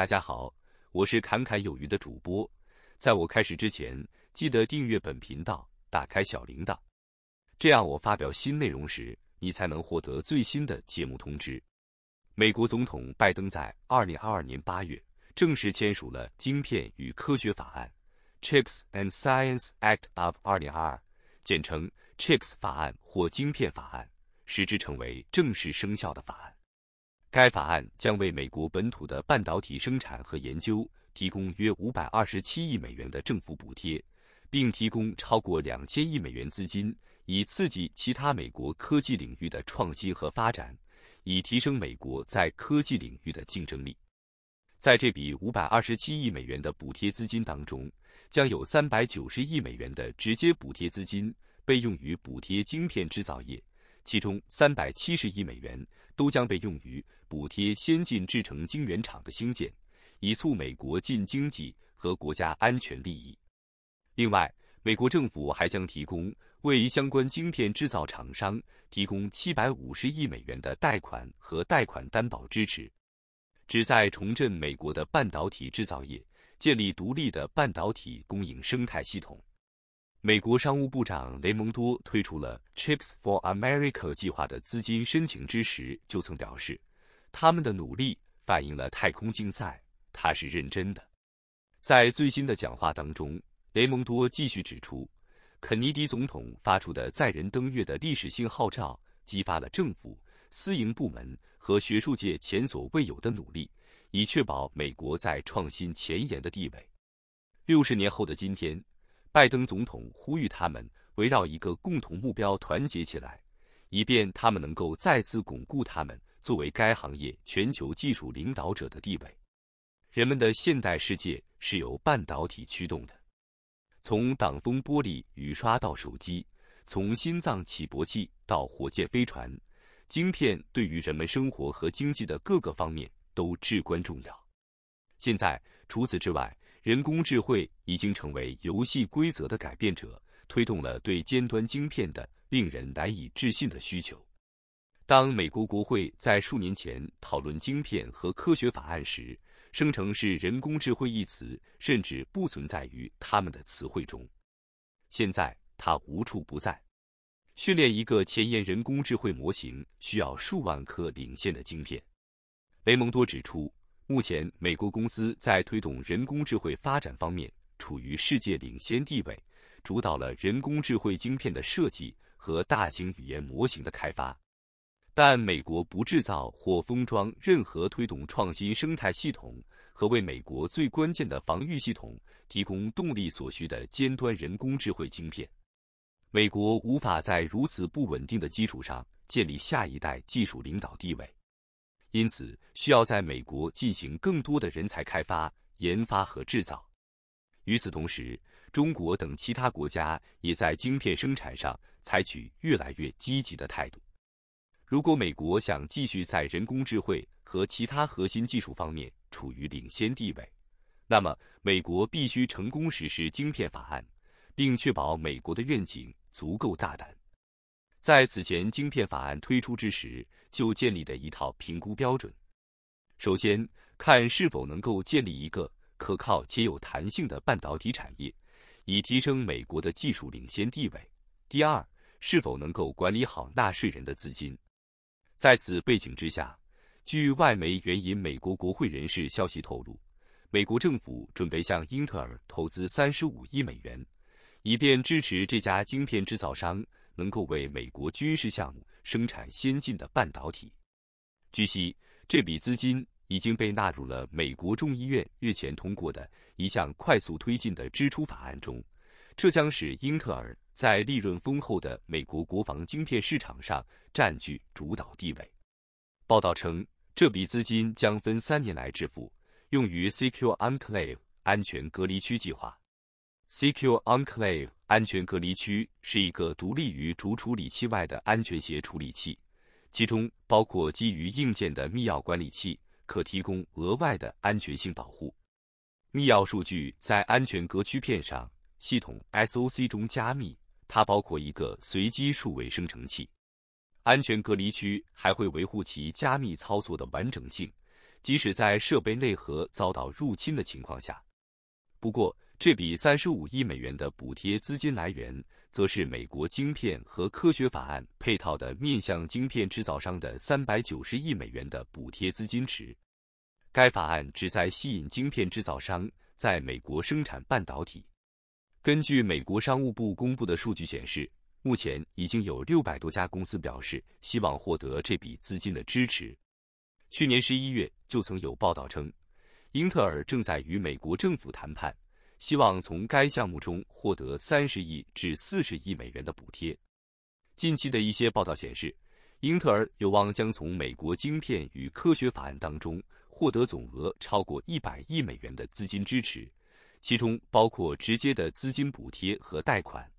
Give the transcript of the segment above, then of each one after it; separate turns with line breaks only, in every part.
大家好，我是侃侃有余的主播。在我开始之前，记得订阅本频道，打开小铃铛，这样我发表新内容时，你才能获得最新的节目通知。美国总统拜登在2022年8月正式签署了《晶片与科学法案》（Chips and Science Act of 2022），简称 Chips 法案或晶片法案，使之成为正式生效的法案。该法案将为美国本土的半导体生产和研究提供约五百二十七亿美元的政府补贴，并提供超过两千亿美元资金，以刺激其他美国科技领域的创新和发展，以提升美国在科技领域的竞争力。在这笔五百二十七亿美元的补贴资金当中，将有三百九十亿美元的直接补贴资金被用于补贴晶片制造业。其中，三百七十亿美元都将被用于补贴先进制成晶圆厂的兴建，以促美国进经济和国家安全利益。另外，美国政府还将提供为相关晶片制造厂商提供七百五十亿美元的贷款和贷款担保支持，旨在重振美国的半导体制造业，建立独立的半导体供应生态系统。美国商务部长雷蒙多推出了 “Chips for America” 计划的资金申请之时，就曾表示，他们的努力反映了太空竞赛，他是认真的。在最新的讲话当中，雷蒙多继续指出，肯尼迪总统发出的载人登月的历史性号召，激发了政府、私营部门和学术界前所未有的努力，以确保美国在创新前沿的地位。六十年后的今天。拜登总统呼吁他们围绕一个共同目标团结起来，以便他们能够再次巩固他们作为该行业全球技术领导者的地位。人们的现代世界是由半导体驱动的，从挡风玻璃雨刷到手机，从心脏起搏器到火箭飞船，晶片对于人们生活和经济的各个方面都至关重要。现在，除此之外。人工智慧已经成为游戏规则的改变者，推动了对尖端晶片的令人难以置信的需求。当美国国会在数年前讨论晶片和科学法案时，声称是“人工智慧一词甚至不存在于他们的词汇中。现在，它无处不在。训练一个前沿人工智慧模型需要数万颗领先的晶片。雷蒙多指出。目前，美国公司在推动人工智慧发展方面处于世界领先地位，主导了人工智慧晶片的设计和大型语言模型的开发。但美国不制造或封装任何推动创新生态系统和为美国最关键的防御系统提供动力所需的尖端人工智慧晶片。美国无法在如此不稳定的基础上建立下一代技术领导地位。因此，需要在美国进行更多的人才开发、研发和制造。与此同时，中国等其他国家也在晶片生产上采取越来越积极的态度。如果美国想继续在人工智能和其他核心技术方面处于领先地位，那么美国必须成功实施晶片法案，并确保美国的愿景足够大胆。在此前晶片法案推出之时就建立的一套评估标准，首先看是否能够建立一个可靠且有弹性的半导体产业，以提升美国的技术领先地位；第二，是否能够管理好纳税人的资金。在此背景之下，据外媒援引美国国会人士消息透露，美国政府准备向英特尔投资三十五亿美元，以便支持这家晶片制造商。能够为美国军事项目生产先进的半导体。据悉，这笔资金已经被纳入了美国众议院日前通过的一项快速推进的支出法案中。这将使英特尔在利润丰厚的美国国防晶片市场上占据主导地位。报道称，这笔资金将分三年来支付，用于 CQ e n c l a v e 安全隔离区计划。CQ Enclave 安全隔离区是一个独立于主处理器外的安全协处理器，其中包括基于硬件的密钥管理器，可提供额外的安全性保护。密钥数据在安全隔区片上系统 SOC 中加密，它包括一个随机数位生成器。安全隔离区还会维护其加密操作的完整性，即使在设备内核遭到入侵的情况下。不过，这笔三十五亿美元的补贴资金来源，则是美国晶片和科学法案配套的面向晶片制造商的三百九十亿美元的补贴资金池。该法案旨在吸引晶片制造商在美国生产半导体。根据美国商务部公布的数据显示，目前已经有六百多家公司表示希望获得这笔资金的支持。去年十一月就曾有报道称，英特尔正在与美国政府谈判。希望从该项目中获得三十亿至四十亿美元的补贴。近期的一些报道显示，英特尔有望将从美国晶片与科学法案当中获得总额超过一百亿美元的资金支持，其中包括直接的资金补贴和贷款。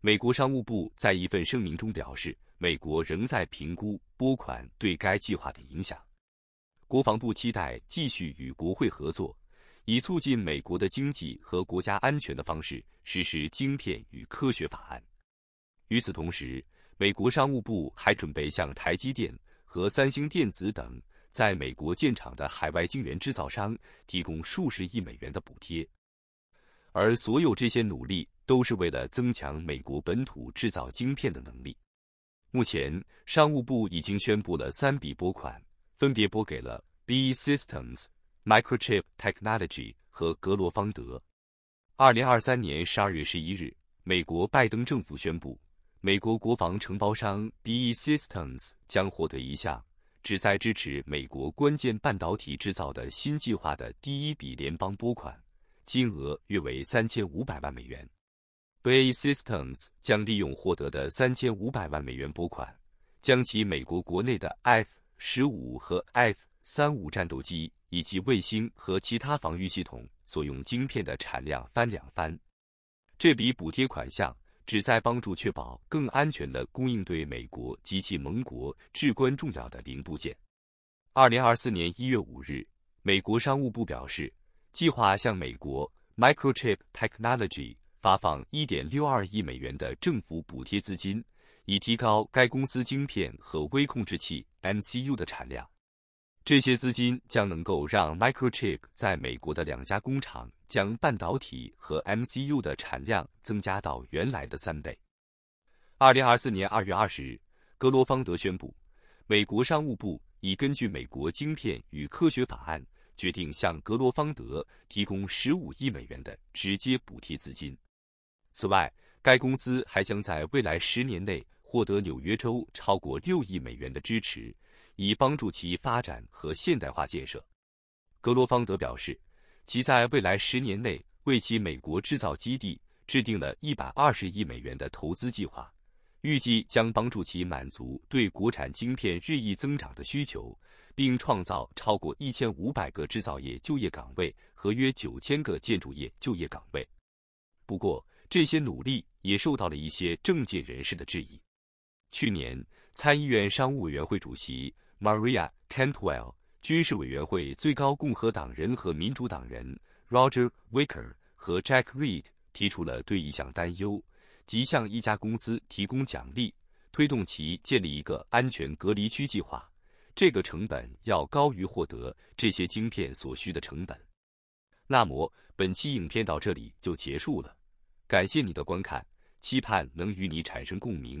美国商务部在一份声明中表示，美国仍在评估拨款对该计划的影响。国防部期待继续与国会合作。以促进美国的经济和国家安全的方式实施晶片与科学法案。与此同时，美国商务部还准备向台积电和三星电子等在美国建厂的海外晶圆制造商提供数十亿美元的补贴。而所有这些努力都是为了增强美国本土制造晶片的能力。目前，商务部已经宣布了三笔拨款，分别拨给了 B Systems。Microchip Technology 和格罗方德。二零二三年十二月十一日，美国拜登政府宣布，美国国防承包商 b e Systems 将获得一项旨在支持美国关键半导体制造的新计划的第一笔联邦拨款，金额约为三千五百万美元。BA Systems 将利用获得的三千五百万美元拨款，将其美国国内的 F 十五和 F 三五战斗机。以及卫星和其他防御系统所用晶片的产量翻两番。这笔补贴款项旨在帮助确保更安全的供应对美国及其盟国至关重要的零部件。二零二四年一月五日，美国商务部表示，计划向美国 Microchip Technology 发放一点六二亿美元的政府补贴资金，以提高该公司晶片和微控制器 MCU 的产量。这些资金将能够让 Microchip 在美国的两家工厂将半导体和 MCU 的产量增加到原来的三倍。二零二四年二月二十日，格罗方德宣布，美国商务部已根据《美国晶片与科学法案》决定向格罗方德提供十五亿美元的直接补贴资金。此外，该公司还将在未来十年内。获得纽约州超过六亿美元的支持，以帮助其发展和现代化建设。格罗方德表示，其在未来十年内为其美国制造基地制定了一百二十亿美元的投资计划，预计将帮助其满足对国产晶片日益增长的需求，并创造超过一千五百个制造业就业岗位和约九千个建筑业就业岗位。不过，这些努力也受到了一些政界人士的质疑。去年，参议院商务委员会主席 Maria Cantwell、军事委员会最高共和党人和民主党人 Roger Wicker 和 Jack Reed 提出了对一项担忧，即向一家公司提供奖励，推动其建立一个安全隔离区计划。这个成本要高于获得这些晶片所需的成本。那么，本期影片到这里就结束了，感谢你的观看，期盼能与你产生共鸣。